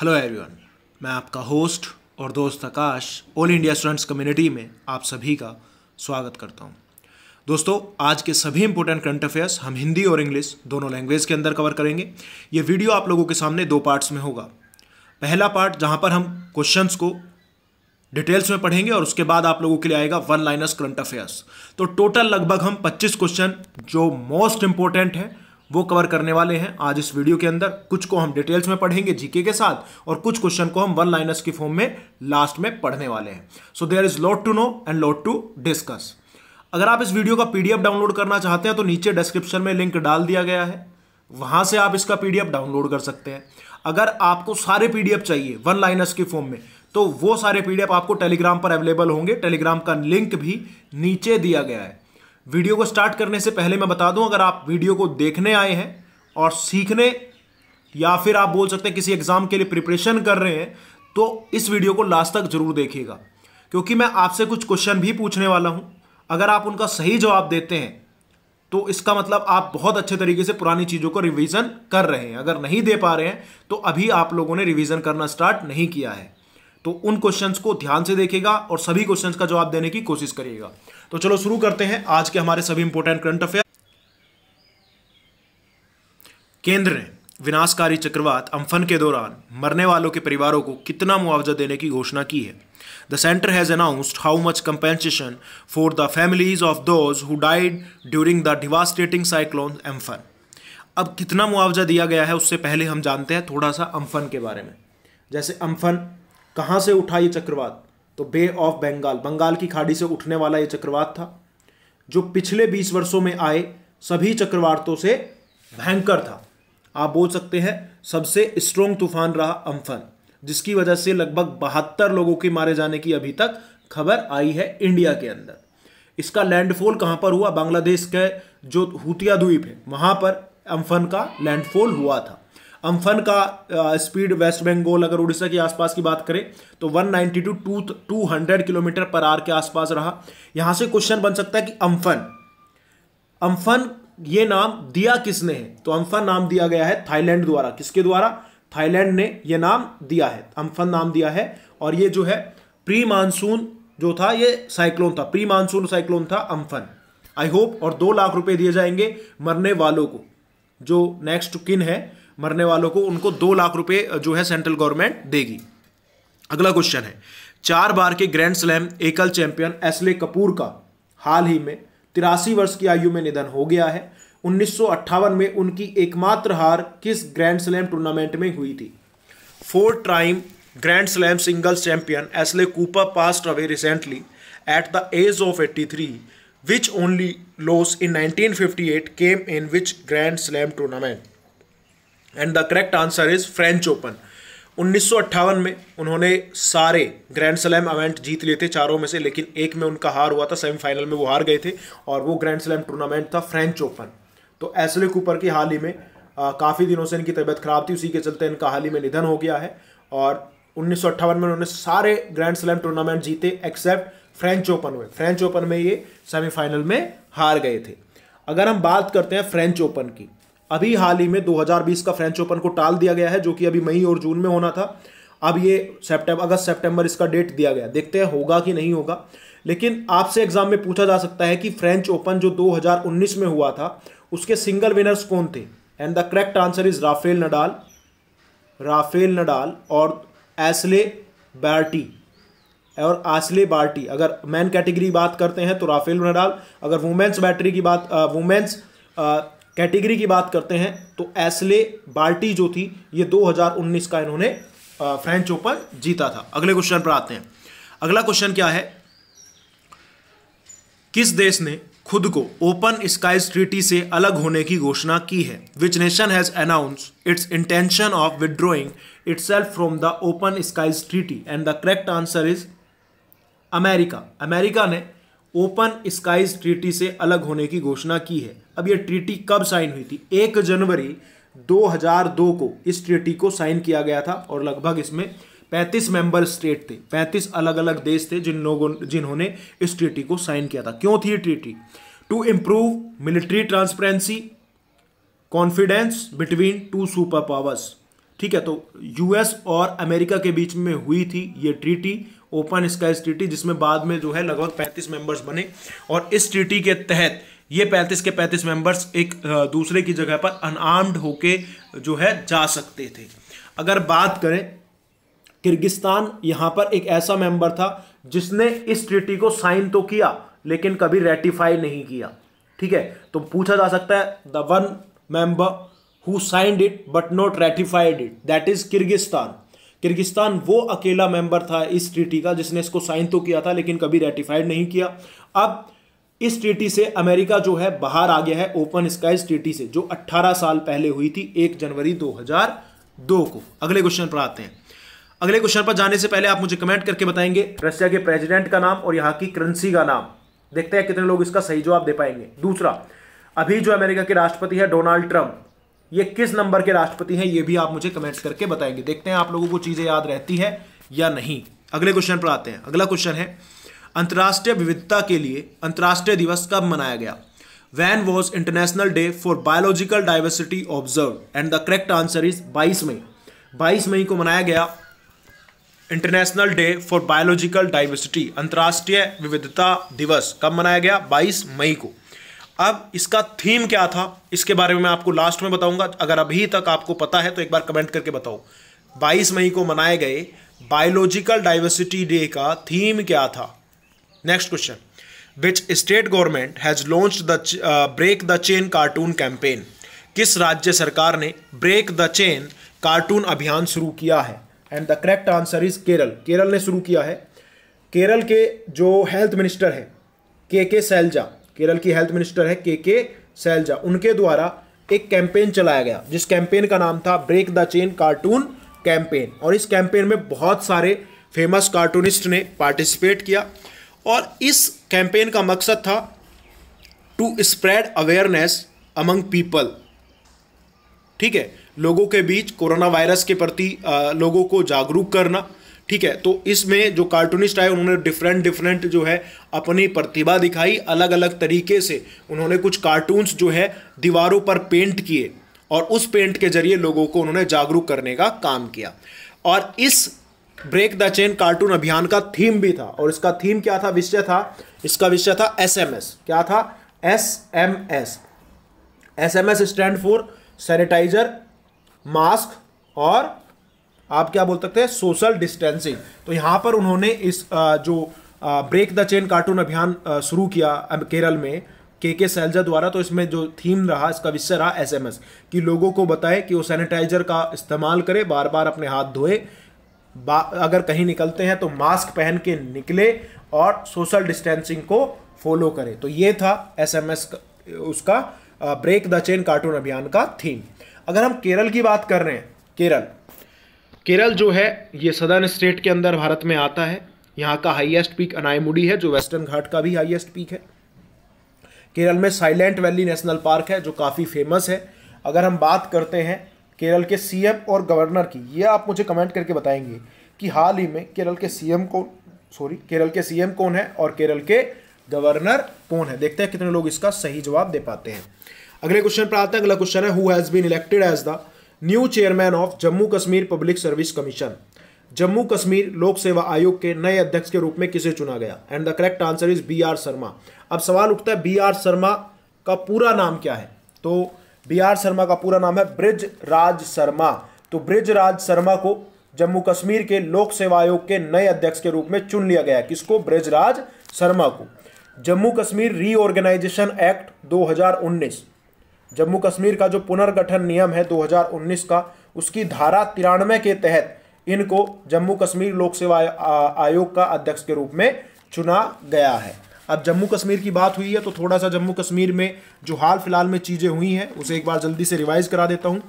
Hello everyone मैं आपका host और दोस्त Akash all India students community में आप सभी का स्वागत करता हूं दोस्तों आज के सभी इंपॉर्टेंट करंट अफेयर्स हम हिंदी और इंग्लिश दोनों लैंग्वेज के अंदर कवर करेंगे ये वीडियो आप लोगों के सामने दो पार्ट्स में होगा पहला पार्ट जहां पर हम क्वेश्चंस को डिटेल्स में पढ़ेंगे और उसके बाद आप लोगों के लिए आएगा वन लाइनर्स करंट अफेयर्स तो टोटल लगभग हम 25 क्वेश्चन जो मोस्ट इंपॉर्टेंट है वो कवर करने वाले हैं आज इस वीडियो के अंदर कुछ को हम डिटेल्स में पढ़ेंगे जीके के साथ और कुछ क्वेश्चन को हम वन लाइनर्स की फॉर्म में लास्ट में पढ़ने वाले हैं so there is lot to know and lot to discuss अगर आप इस वीडियो का पीडीएफ डाउनलोड करना चाहते हैं तो नीचे डिस्क्रिप्शन में लिंक डाल दिया गया है वहां से आप इसका पीडीएफ डाउनलोड कर सकते हैं अगर आपको सारे पीडीएफ चाहिए वन लाइनर्स की फॉर्म में तो वो सारे पीडीएफ आपको टेलीग्राम पर अवेलेबल होंगे टेलीग्राम का लिंक भी नीचे दिया गया है वीडियो को स्टार्ट करने से पहले मैं बता दूं अगर आप वीडियो को देखने आए हैं और सीखने या फिर आप बोल सकते हैं किसी एग्ज़ाम के लिए प्रिपरेशन कर रहे हैं तो इस वीडियो को लास्ट तक ज़रूर देखिएगा क्योंकि मैं आपसे कुछ क्वेश्चन भी पूछने वाला हूं अगर आप उनका सही जवाब देते हैं तो इसका मतलब आप बहुत अच्छे तरीके से पुरानी चीज़ों को रिवीजन कर रहे हैं अगर नहीं दे पा रहे हैं तो अभी आप लोगों ने रिवीजन करना स्टार्ट नहीं किया है तो उन क्वेश्चंस को ध्यान से देखेगा और सभी क्वेश्चंस का जवाब देने की कोशिश करिएगा तो चलो शुरू करते हैं आज के हमारे सभी इंपोर्टेंट करंट अफेयर केंद्र ने विनाशकारी चक्रवात अम्फन के दौरान मरने वालों के परिवारों को कितना मुआवजा देने की घोषणा की है the centre has announced how much compensation for the families of those who died during the devastating cyclone Amphan अब कितना मुआवजा दिया गया है उससे पहले हम जानते हैं थोड़ा सा अम्फन के बारे में जैसे अम्फन कहाँ से उठा ये चक्रवात तो बे ऑफ बंगाल बंगाल की खाड़ी से उठने वाला यह चक्रवात था जो पिछले बीस वर्षों में आए सभी चक्रवातों से भयंकर था आप बोल सकते हैं सबसे स्ट्रोंग तूफान रहा अम्फन जिसकी वजह से लगभग बहत्तर लोगों के मारे जाने की अभी तक खबर आई है इंडिया के अंदर इसका लैंडफॉल कहां पर हुआ बांग्लादेश के जो हुतिया द्वीप है वहां पर अम्फन का लैंडफॉल हुआ था अम्फन का स्पीड वेस्ट बंगाल अगर उड़ीसा के आसपास की बात करें तो 192 two two two hundred kilometre per hour के आसपास रहा यहां से क्वेश्चन बन सकता है कि अम्फन अम्फन ये नाम दिया किसने है तो अम्फन नाम दिया गया है थाईलैंड द्वारा किसके द्वारा थाईलैंड ने ये नाम दिया है अम्फन नाम दिया है और ये जो है प्री मानसून जो था ये साइक्लोन था प्री मानसून साइक्लोन था अम्फन आई होप और दो लाख रुपए दिए जाएंगे मरने वालों को जो नेक्स्ट किन है मरने वालों को उनको दो लाख रुपए जो है सेंट्रल गवर्नमेंट देगी अगला क्वेश्चन है चार बार के ग्रैंड स्लैम एकल चैंपियन एसले कपूर का हाल ही में तिरासी वर्ष की आयु में निधन हो गया है उन्नीस में उनकी एकमात्र हार किस ग्रैंड स्लैम टूर्नामेंट में हुई थी four time grand slam singles champion Ashleigh Cooper passed away recently at the age of 83 which only loss fifty 1958 came in which grand slam tournament and the correct answer is French Open उन्नीस में उन्होंने सारे grand slam event जीत लिए थे चारों में से लेकिन एक में उनका हार हुआ था सेमीफाइनल में वो हार गए थे और वो ग्रैंड स्लैम टूर्नामेंट था फ्रेंच ओपन तो एसले कूपर की हाल ही में काफ़ी दिनों से इनकी तबीयत खराब थी उसी के चलते इनका हाल ही में निधन हो गया है और उन्नीस में उन्होंने सारे ग्रैंड स्लैम टूर्नामेंट जीते एक्सेप्ट फ्रेंच ओपन में फ्रेंच ओपन में ये सेमीफाइनल में हार गए थे अगर हम बात करते हैं फ्रेंच ओपन की अभी हाल ही में 2020 का फ्रेंच ओपन को टाल दिया गया है जो कि अभी मई और जून में होना था अब ये सेप्टेम्बर अगस्त सेप्टेम्बर इसका डेट दिया गया देखते हैं होगा कि नहीं होगा लेकिन आपसे एग्जाम में पूछा जा सकता है कि फ्रेंच ओपन जो 2019 में हुआ था उसके सिंगल विनर्स कौन थे and the correct answer is Rafael Nadal Rafael Nadal और एसले बार्टी और आसले बार्टी अगर मैन कैटेगरी बात करते हैं तो राफेल नडाल अगर वुमेन्स बैटरी की बात वुमेन्स कैटेगरी की बात करते हैं तो एसले बाल्टी जो थी ये 2019 का इन्होंने फ्रेंच ओपन जीता था अगले क्वेश्चन पर आते हैं अगला क्वेश्चन क्या है किस देश ने खुद को ओपन स्काई ट्रीटी से अलग होने की घोषणा की है which nation has announce its intention of withdrawing itself from the open sky treaty and the correct answer is America America ने ओपन स्काइज ट्रीटी से अलग होने की घोषणा की है अब यह ट्रीटी कब साइन हुई थी एक जनवरी 2002 को इस ट्रीटी को साइन किया गया था और लगभग इसमें 35 मेंबर स्टेट थे 35 अलग अलग देश थे जिन लोगों जिन्होंने इस ट्रीटी को साइन किया था क्यों थी ये treaty to improve military transparency confidence between two superpowers ठीक है तो यूएस और अमेरिका के बीच में हुई थी ये ट्रीटी ओपन स्काइज टीटी जिसमें बाद में जो है लगभग पैंतीस मेंबर्स बने और इस ट्रीटी के तहत ये पैंतीस के पैंतीस मेंबर्स एक दूसरे की जगह पर अनआर्म्ड होके जो है जा सकते थे अगर बात करें किर्गिस्तान यहाँ पर एक ऐसा मेंबर था जिसने इस ट्रिटी को साइन तो किया लेकिन कभी रेटिफाई नहीं किया ठीक है तो पूछा जा सकता है the one member who signed it but not ratified it that is Kyrgyzstan Kyrgyzstan वो अकेला मेंबर था इस ट्रीटी का जिसने इसको साइन तो किया था लेकिन कभी रेटिफाइड नहीं किया अब इस ट्रीटी से अमेरिका जो है बाहर आ गया है ओपन स्काइज ट्रीटी से जो 18 साल पहले हुई थी 1 जनवरी 2002 को अगले क्वेश्चन पर आते हैं अगले क्वेश्चन पर जाने से पहले आप मुझे कमेंट करके बताएंगे रशिया के प्रेसिडेंट का नाम और यहाँ की करेंसी का नाम देखते हैं कितने लोग इसका सही जवाब दे पाएंगे दूसरा अभी जो अमेरिका के राष्ट्रपति है डोनाल्ड ट्रंप ये किस नंबर के राष्ट्रपति हैं ये भी आप मुझे कमेंट्स करके बताएंगे देखते हैं आप लोगों को चीज़ें याद रहती है या नहीं अगले क्वेश्चन पर आते हैं अगला क्वेश्चन है अंतर्राष्ट्रीय विविधता के लिए अंतर्राष्ट्रीय दिवस कब मनाया गया when was international day for biological diversity observe and the correct answer is बाईस मई बाईस मई को मनाया गया international day for biological diversity अंतर्राष्ट्रीय विविधता दिवस कब मनाया गया 22 मई को अब इसका थीम क्या था इसके बारे में मैं आपको लास्ट में बताऊंगा अगर अभी तक आपको पता है तो एक बार कमेंट करके बताओ 22 मई को मनाए गए बायोलॉजिकल डाइवर्सिटी डे का थीम क्या था next question which state government has launch the break the chain cartoon campaign किस राज्य सरकार ने ब्रेक द चेन कार्टून अभियान शुरू किया है and the correct answer is Kerala Kerala ने शुरू किया है केरल के जो हेल्थ मिनिस्टर हैं के के सैलजा केरल की हेल्थ मिनिस्टर है के के सैलजा उनके द्वारा एक कैंपेन चलाया गया जिस कैंपेन का नाम था break the chain cartoon campaign और इस कैंपेन में बहुत सारे फेमस कार्टूनिस्ट ने पार्टिसिपेट किया और इस कैंपेन का मकसद था to spread awareness among people ठीक है लोगों के बीच कोरोना वायरस के प्रति लोगों को जागरूक करना ठीक है तो इसमें जो कार्टूनिस्ट आए उन्होंने डिफरेंट डिफरेंट जो है अपनी प्रतिभा दिखाई अलग अलग तरीके से उन्होंने कुछ कार्टून्स जो है दीवारों पर पेंट किए और उस पेंट के जरिए लोगों को उन्होंने जागरूक करने का काम किया और इस ब्रेक द चेन कार्टून अभियान का थीम भी था और इसका थीम क्या था विषय था इसका विषय था एसएमएस क्या था SMS SMS stand for sanitiser mask और आप क्या बोल सकते हैं सोशल डिस्टेंसिंग तो यहाँ पर उन्होंने इस जो ब्रेक द चेन कार्टून अभियान शुरू किया केरल में के के सैलजा द्वारा तो इसमें जो थीम रहा इसका विषय रहा एस एम एस कि लोगों को बताए कि वो सैनिटाइजर का इस्तेमाल करें बार बार अपने हाथ धोए अगर कहीं निकलते हैं तो मास्क पहन के निकले और सोशल डिस्टेंसिंग को फॉलो करें तो ये था एस एम एस उसका ब्रेक द चेन कार्टून अभियान का थीम अगर हम केरल की बात कर रहे हैं केरल केरल जो है ये सदर्न स्टेट के अंदर भारत में आता है यहाँ का हाईएस्ट पीक अनायमुडी है जो वेस्टर्न घाट का भी हाईएस्ट पीक है केरल में साइलेंट वैली नेशनल पार्क है जो काफ़ी फेमस है अगर हम बात करते हैं केरल के सीएम और गवर्नर की ये आप मुझे कमेंट करके बताएंगे कि हाल ही में केरल के सीएम कौन सॉरी केरल के सीएम कौन है और केरल के गवर्नर कौन है देखते हैं कितने लोग इसका सही जवाब दे पाते हैं अगले क्वेश्चन पर आते हैं अगला क्वेश्चन है who has been elected as the new chairman of Jammu Kashmir public service commission Jammu Kashmir लोक सेवा आयोग के नए अध्यक्ष के रूप में किसे चुना गया and the correct answer is B R Sharma अब सवाल उठता है बी आर शर्मा का पूरा नाम क्या है तो बी आर शर्मा का पूरा नाम है ब्रिज राज शर्मा तो ब्रिज राज शर्मा को जम्मू कश्मीर के लोक सेवा आयोग के नए अध्यक्ष के रूप में चुन लिया गया किसको ब्रजराज शर्मा को जम्मू कश्मीर रीऑर्गेनाइजेशन एक्ट 2019 जम्मू कश्मीर का जो पुनर्गठन नियम है 2019 का उसकी धारा तिरानवे के तहत इनको जम्मू कश्मीर लोक सेवा आयोग का अध्यक्ष के रूप में चुना गया है अब जम्मू कश्मीर की बात हुई है तो थोड़ा सा जम्मू कश्मीर में जो हाल फिलहाल में चीज़ें हुई हैं उसे एक बार जल्दी से रिवाइज करा देता हूँ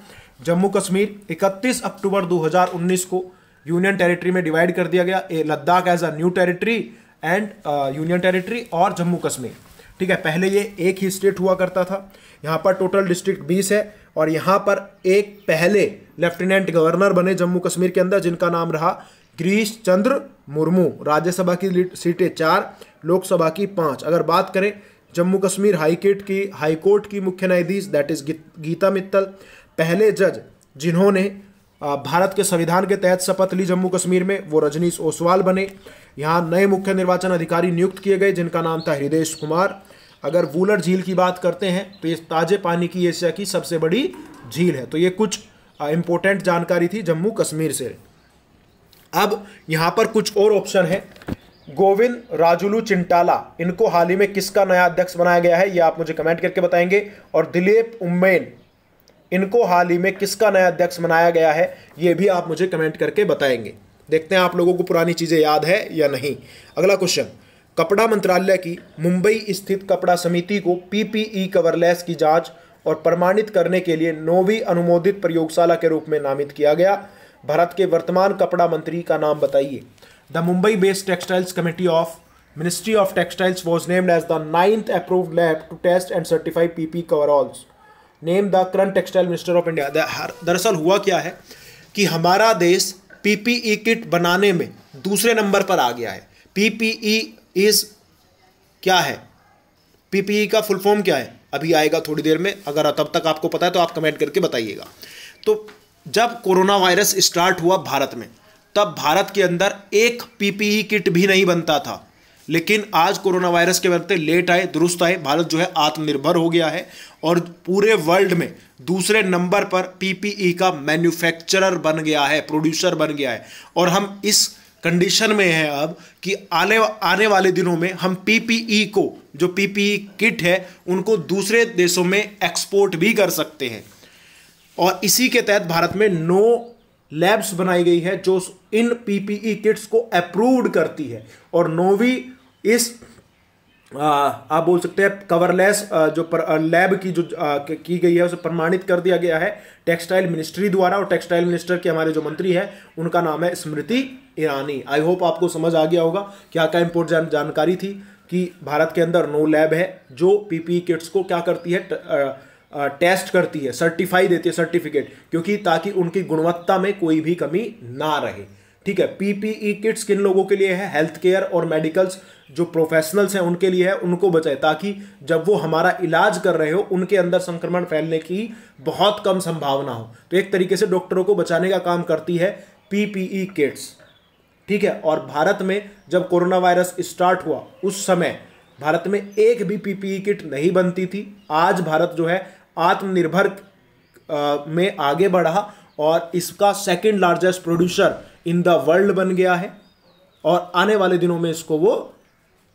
जम्मू कश्मीर 31 अक्टूबर 2019 को यूनियन टेरिटरी में डिवाइड कर दिया गया Ladakh as a new territory and union territory और जम्मू कश्मीर ठीक है पहले ये एक ही स्टेट हुआ करता था यहाँ पर टोटल डिस्ट्रिक्ट बीस है और यहाँ पर एक पहले लेफ्टिनेंट गवर्नर बने जम्मू कश्मीर के अंदर जिनका नाम रहा गिरीश चंद्र मुर्मू राज्यसभा की सीटें चार लोकसभा की पाँच अगर बात करें जम्मू कश्मीर हाईकोर्ट की हाईकोर्ट की मुख्य न्यायाधीश दैट इज़ गीता मित्तल पहले जज जिन्होंने भारत के संविधान के तहत शपथ ली जम्मू कश्मीर में वो रजनीश ओसवाल बने यहाँ नए मुख्य निर्वाचन अधिकारी नियुक्त किए गए जिनका नाम था हृदय कुमार अगर वूलर झील की बात करते हैं तो ये ताज़े पानी की एशिया की सबसे बड़ी झील है तो ये कुछ इंपॉर्टेंट जानकारी थी जम्मू कश्मीर से अब यहाँ पर कुछ और ऑप्शन है गोविंद राजुलू चिंटाला इनको हाल ही में किसका नया अध्यक्ष बनाया गया है ये आप मुझे कमेंट करके बताएंगे और दिलीप उम्मेन इनको हाल ही में किसका नया अध्यक्ष बनाया गया है ये भी आप मुझे कमेंट करके बताएंगे देखते हैं आप लोगों को पुरानी चीज़ें याद है या नहीं अगला क्वेश्चन कपड़ा मंत्रालय की मुंबई स्थित कपड़ा समिति को पीपीई कवरलेस की जांच और प्रमाणित करने के लिए नौवीं अनुमोदित प्रयोगशाला के रूप में नामित किया गया भारत के वर्तमान कपड़ा मंत्री का नाम बताइए the Mumbai based textiles committee of ministry of textiles was named as the ninth approved lab to test and certified P coveralls name the current textile minister of India दरअसल हुआ क्या है कि हमारा देश पीपीई किट e बनाने में दूसरे नंबर पर आ गया है पीपीई इज़ क्या है पीपीई e का फुल फॉर्म क्या है अभी आएगा थोड़ी देर में अगर तब तक आपको पता है तो आप कमेंट करके बताइएगा तो जब कोरोना वायरस स्टार्ट हुआ भारत में तब भारत के अंदर एक पीपीई किट e भी नहीं बनता था लेकिन आज कोरोना वायरस के बनते लेट आए दुरुस्त आए भारत जो है आत्मनिर्भर हो गया है और पूरे वर्ल्ड में दूसरे नंबर पर पीपीई e का मैन्युफैक्चरर बन गया है प्रोड्यूसर बन गया है और हम इस कंडीशन में है अब कि आने आने वाले दिनों में हम पीपीई e को जो पीपीई किट e है उनको दूसरे देशों में एक्सपोर्ट भी कर सकते हैं और इसी के तहत भारत में नो लैब्स बनाई गई है जो इन पीपीई किट्स e को अप्रूव्ड करती है और नोवी इस आ, आप बोल सकते हैं कवरलेस जो पर, लैब की जो आ, की गई है उसे प्रमाणित कर दिया गया है टेक्सटाइल मिनिस्ट्री द्वारा और टेक्सटाइल मिनिस्टर के हमारे जो मंत्री है उनका नाम है स्मृति ईरानी आई होप आपको समझ आ गया होगा क्या क्या इम्पोर्टेंट जानकारी थी कि भारत के अंदर नो लैब है जो पीपीई किट्स e को क्या करती है टेस्ट करती है सर्टिफाई देती है सर्टिफिकेट क्योंकि ताकि उनकी गुणवत्ता में कोई भी कमी ना रहे ठीक है पीपीई किट्स e किन लोगों के लिए है हेल्थ केयर और मेडिकल्स जो प्रोफेशनल्स हैं उनके लिए है उनको बचाए ताकि जब वो हमारा इलाज कर रहे हो उनके अंदर संक्रमण फैलने की बहुत कम संभावना हो तो एक तरीके से डॉक्टरों को बचाने का काम करती है पीपीई किट्स ठीक है और भारत में जब कोरोना वायरस स्टार्ट हुआ उस समय भारत में एक भी पीपीई किट नहीं बनती थी आज भारत जो है आत्मनिर्भर में आगे बढ़ा और इसका second largest producer in the world बन गया है और आने वाले दिनों में इसको वो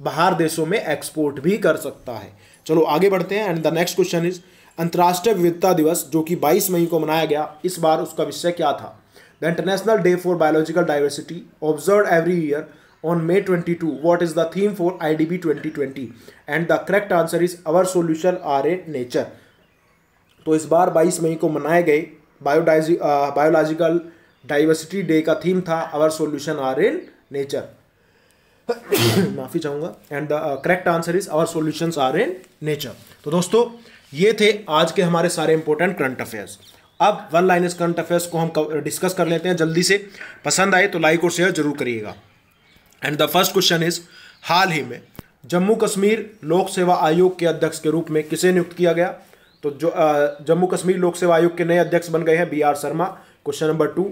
बाहर देशों में एक्सपोर्ट भी कर सकता है चलो आगे बढ़ते हैं and the next question is अंतर्राष्ट्रीय विविधता दिवस जो कि 22 मई को मनाया गया इस बार उसका विषय क्या था the international day for biological diversity observe every year on May twenty two what is the theme for I D B twenty twenty and the correct answer is our solution are a nature तो इस बार बाईस मई को मनाए गए biological diversity day का theme था our solution are in nature माफी चाहूंगा and the correct answer is our solution are in nature तो दोस्तों ये थे आज के हमारे सारे इंपॉर्टेंट करंट अफेयर्स अब वन लाइनस करंट अफेयर्स को हम डिस्कस कर लेते हैं जल्दी से पसंद आए तो लाइक और शेयर जरूर करिएगा and the first question is हाल ही में जम्मू कश्मीर लोक सेवा आयोग के अध्यक्ष के रूप में किसे नियुक्त किया गया तो जो जम्मू कश्मीर लोक सेवा आयोग के नए अध्यक्ष बन गए हैं B R Sharma question number two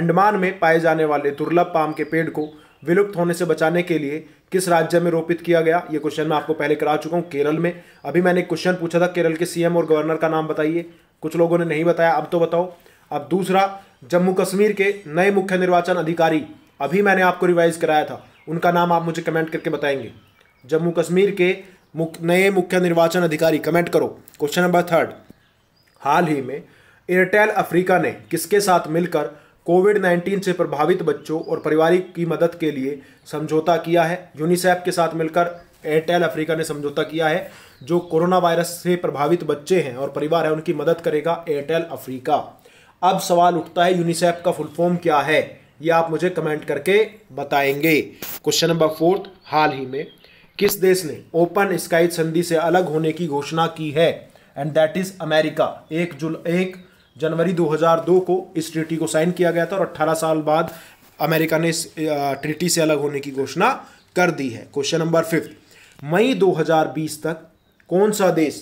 Andaman में पाए जाने वाले दुर्लभ पाम के पेड़ को विलुप्त होने से बचाने के लिए किस राज्य में रोपित किया गया ये क्वेश्चन मैं आपको पहले करा चुका हूँ केरल में अभी मैंने क्वेश्चन पूछा था केरल के सीएम और गवर्नर का नाम बताइए कुछ लोगों ने नहीं बताया अब तो बताओ अब दूसरा जम्मू कश्मीर के नए मुख्य निर्वाचन अधिकारी अभी मैंने आपको रिवाइज कराया था उनका नाम आप मुझे कमेंट करके बताएंगे जम्मू कश्मीर के मुख, नए मुख्य निर्वाचन अधिकारी कमेंट करो क्वेश्चन नंबर थर्ड हाल ही में एयरटेल अफ्रीका ने किसके साथ मिलकर कोविड 19 से प्रभावित बच्चों और पारिवारिक की मदद के लिए समझौता किया है यूनिसेफ के साथ मिलकर एयरटेल अफ्रीका ने समझौता किया है जो कोरोना वायरस से प्रभावित बच्चे हैं और परिवार है उनकी मदद करेगा एयरटेल अफ्रीका अब सवाल उठता है यूनिसेफ का फुल फॉर्म क्या है ये आप मुझे कमेंट करके बताएंगे क्वेश्चन नंबर फोर्थ हाल ही में किस देश ने ओपन स्काई संधि से अलग होने की घोषणा की है एंड दैट इज अमेरिका एक जुल एक जनवरी 2002 को इस ट्रीटी को साइन किया गया था और 18 साल बाद अमेरिका ने इस ट्रीटी से अलग होने की घोषणा कर दी है क्वेश्चन नंबर फिफ्थ मई 2020 तक कौन सा देश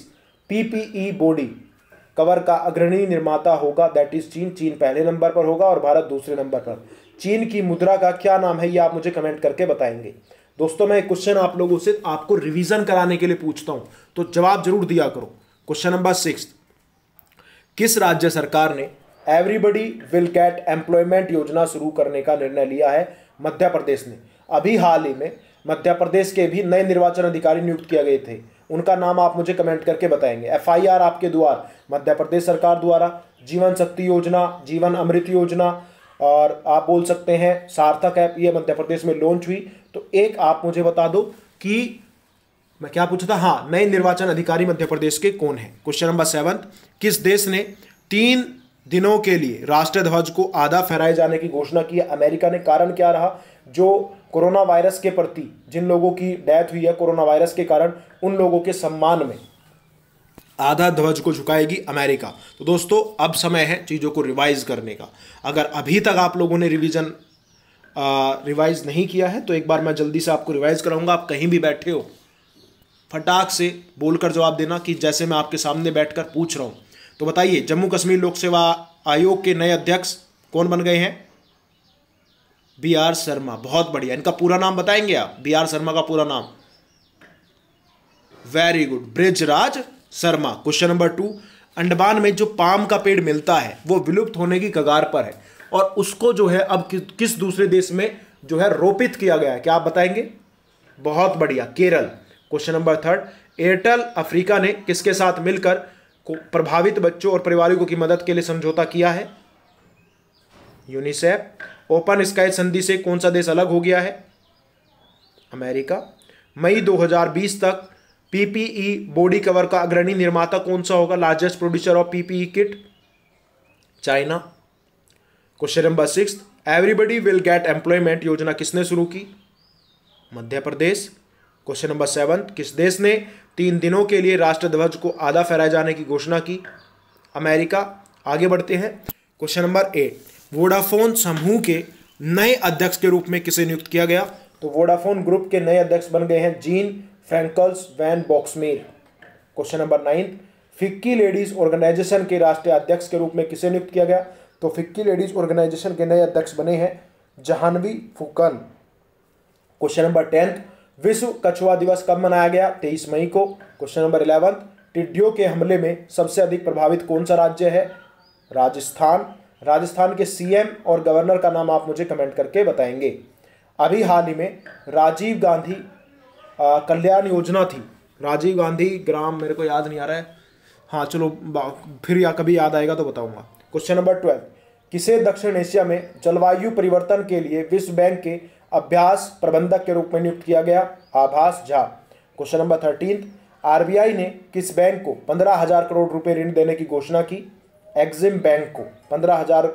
पीपीई बॉडी कवर का अग्रणी निर्माता होगा दैट इज चीन चीन पहले नंबर पर होगा और भारत दूसरे नंबर पर चीन की मुद्रा का क्या नाम है ये आप मुझे कमेंट करके बताएंगे दोस्तों मैं क्वेश्चन आप लोगों से आपको रिवीजन कराने के लिए पूछता हूं तो जवाब जरूर दिया करो क्वेश्चन नंबर सिक्स किस राज्य सरकार ने एवरीबडी विल गेट एम्प्लॉयमेंट योजना शुरू करने का निर्णय लिया है मध्य प्रदेश ने अभी हाल ही में मध्य प्रदेश के भी नए निर्वाचन अधिकारी नियुक्त किए गए थे उनका नाम आप मुझे कमेंट करके बताएंगे एफआईआर आपके द्वार मध्य प्रदेश सरकार द्वारा जीवन शक्ति योजना जीवन अमृत योजना और आप बोल सकते हैं सार्थक ऐप ये मध्य प्रदेश में लॉन्च हुई तो एक आप मुझे बता दो कि मैं क्या पूछता था हाँ नए निर्वाचन अधिकारी मध्य प्रदेश के कौन हैं क्वेश्चन नंबर सेवन किस देश ने तीन दिनों के लिए राष्ट्र ध्वज को आधा फहराए जाने की घोषणा की अमेरिका ने कारण क्या रहा जो कोरोना वायरस के प्रति जिन लोगों की डेथ हुई है कोरोना वायरस के कारण उन लोगों के सम्मान में आधा ध्वज को झुकाएगी अमेरिका तो दोस्तों अब समय है चीज़ों को रिवाइज करने का अगर अभी तक आप लोगों ने रिवीजन रिवाइज नहीं किया है तो एक बार मैं जल्दी से आपको रिवाइज कराऊंगा आप कहीं भी बैठे हो फटाक से बोलकर जवाब देना कि जैसे मैं आपके सामने बैठकर पूछ रहा हूँ तो बताइए जम्मू कश्मीर लोक सेवा आयोग के नए अध्यक्ष कौन बन गए हैं बी आर शर्मा बहुत बढ़िया इनका पूरा नाम बताएंगे आप बी आर शर्मा का पूरा नाम very good Brijraj Sharma question number two Andaman में जो पाम का पेड़ मिलता है वो विलुप्त होने की कगार पर है और उसको जो है अब कि, किस दूसरे देश में जो है रोपित किया गया है क्या आप बताएंगे बहुत बढ़िया Kerala question number third Airtel Africa ने किसके साथ मिलकर प्रभावित बच्चों और परिवारों की मदद के लिए समझौता किया है यूनिसेफ ओपन स्काई संधि से कौन सा देश अलग हो गया है अमेरिका मई 2020 तक पीपीई बॉडी कवर का अग्रणी निर्माता कौन सा होगा largest producer of PPE kit China question number six everybody will get employment योजना किसने शुरू की Madhya Pradesh question number seven किस देश ने तीन दिनों के लिए राष्ट्र ध्वज को आधा फहराए जाने की घोषणा की अमेरिका आगे बढ़ते हैं क्वेश्चन नंबर एट वोडाफोन समूह के नए अध्यक्ष के रूप में किसे नियुक्त किया गया तो वोडाफोन ग्रुप के नए अध्यक्ष बन गए हैं Jean Francois van Boxmeer question number nine FICCI ladies organisation के राष्ट्रीय अध्यक्ष के रूप में किसे नियुक्त किया गया तो फिक्की लेडीज ऑर्गेनाइजेशन के नए अध्यक्ष बने हैं Jahnavi Phukan question number tenth विश्व कछुआ दिवस कब मनाया गया तेईस मई को क्वेश्चन नंबर इलेवंथ टिड्डियों के हमले में सबसे अधिक प्रभावित कौन सा राज्य है राजस्थान राजस्थान के सीएम और गवर्नर का नाम आप मुझे कमेंट करके बताएंगे अभी हाल ही में राजीव गांधी कल्याण योजना थी राजीव गांधी ग्राम मेरे को याद नहीं आ रहा है हाँ चलो फिर या कभी याद आएगा तो बताऊंगा क्वेश्चन नंबर ट्वेल्व किसे दक्षिण एशिया में जलवायु परिवर्तन के लिए विश्व बैंक के अभ्यास प्रबंधक के रूप में नियुक्त किया गया Abhas Jha question number thirteen RBI ने किस बैंक को पंद्रह हजार करोड़ रुपए ऋण देने की घोषणा की एग्जिम बैंक को पंद्रह हजार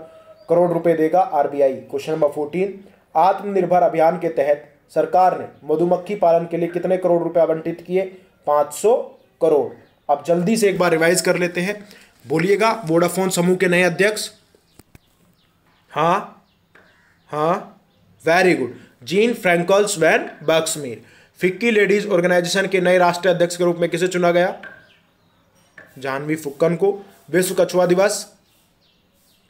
करोड़ रुपए देगा आरबीआई क्वेश्चन नंबर फोर्टीन आत्मनिर्भर अभियान के तहत सरकार ने मधुमक्खी पालन के लिए कितने करोड़ रुपए आवंटित किए 500 करोड़ अब जल्दी से एक बार रिवाइज कर लेते हैं बोलिएगा वोडाफोन समूह के नए अध्यक्ष हाँ हाँ very good Jean Francois van Boxmeer FICCI ladies organisation के नए राष्ट्रीय अध्यक्ष के रूप में किसे चुना गया जानवी फुक्कन को विश्व कछुआ दिवस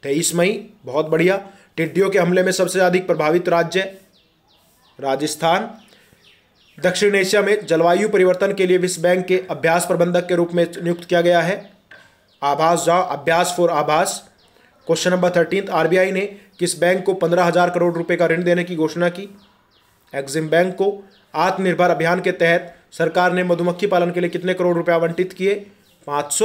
तेईस मई बहुत बढ़िया टिड्डियों के हमले में सबसे अधिक प्रभावित राज्य राजस्थान दक्षिण एशिया में जलवायु परिवर्तन के लिए विश्व बैंक के अभ्यास प्रबंधक के रूप में नियुक्त किया गया है आभास जाओ अभ्यास फॉर आभास क्वेश्चन नंबर थर्टीन आरबीआई ने किस बैंक को पंद्रह हजार करोड़ रुपए का ऋण देने की घोषणा की एक्जिम बैंक को आत्मनिर्भर अभियान के तहत सरकार ने मधुमक्खी पालन के लिए कितने करोड़ रुपए आवंटित किए पाँच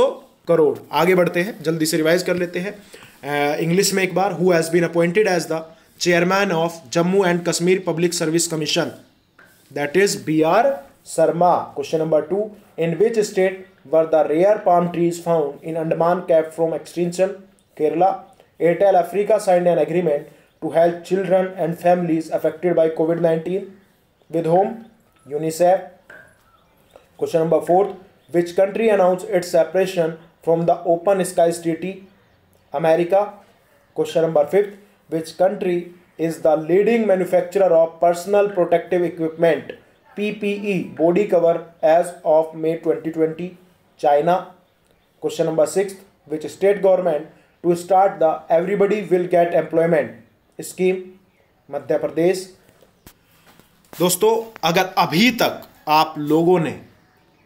करोड़ आगे बढ़ते हैं जल्दी से रिवाइज कर लेते हैं इंग्लिश में एक बार who has been appointed as the chairman of Jammu and Kashmir public service commission that is B R Sharma question number two in which state were the rare palm trees found in Andaman cap from extension Kerala Airtel Africa signed an agreement to help children and families affected by covid nineteen with home UNICEF question number fourth which country announce its separation from the open sky स्टेटी America question number fifth which country is the leading manufacturer of personal protective equipment PPE body cover as of May twenty China question number six which state government to start the everybody will get employment scheme Madhya Pradesh दोस्तों अगर अभी तक आप लोगों ने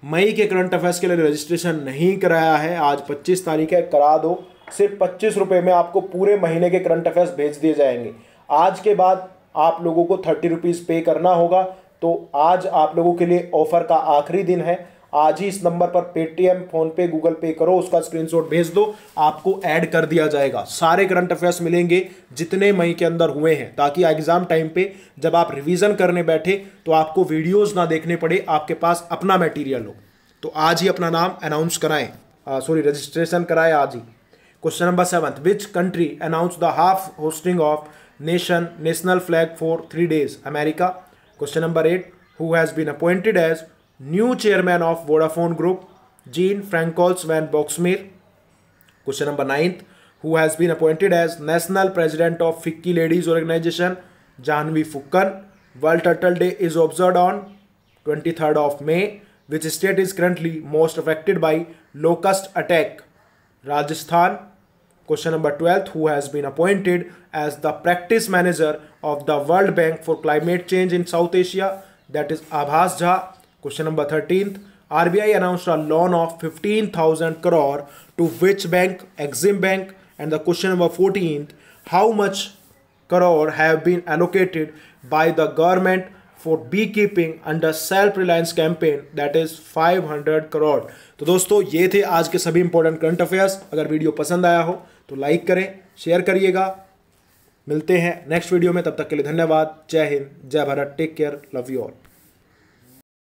मई के current affairs के लिए रजिस्ट्रेशन नहीं कराया है आज 25 तारीख है करा दो सिर्फ पच्चीस रुपये में आपको पूरे महीने के करंट अफेयर्स भेज दिए जाएंगे आज के बाद आप लोगों को थर्टी रुपीज़ पे करना होगा तो आज आप लोगों के लिए ऑफर का आखिरी दिन है आज ही इस नंबर पर पेटीएम फोनपे गूगल पे करो उसका स्क्रीनशॉट भेज दो आपको ऐड कर दिया जाएगा सारे करंट अफेयर्स मिलेंगे जितने मई के अंदर हुए हैं ताकि एग्जाम टाइम पे जब आप रिवीजन करने बैठे तो आपको वीडियोस ना देखने पड़े आपके पास अपना मटेरियल हो तो आज ही अपना नाम अनाउंस कराएं सॉरी रजिस्ट्रेशन कराएं आज ही question number seventh which country announce the half hosting of nation national flag for three days America question number eight who has been appointed as new chairman of Vodafone Group, Jean Francois van Boxmeer. Question number 9th, who has been appointed as National President of Fikki Ladies Organization, Janvi Fukkan. World Turtle Day is observed on 23rd of May. Which state is currently most affected by locust attack? Rajasthan. Question number 12, who has been appointed as the practice manager of the World Bank for Climate Change in South Asia? That is Abhas Jha. Question number thirteen RBI announce a loan of fifteen thousand crore to which bank EXIM bank and the question number fourteen how much crore have been allocated by the government for be keeping under self reliance campaign that is five hundred crore तो दोस्तों ये थे आज के सभी important current affairs अगर video पसंद आया हो तो लाइक करें शेयर करिएगा मिलते हैं नेक्स्ट वीडियो में तब तक के लिए धन्यवाद जय हिंद जय Bharat take care love you all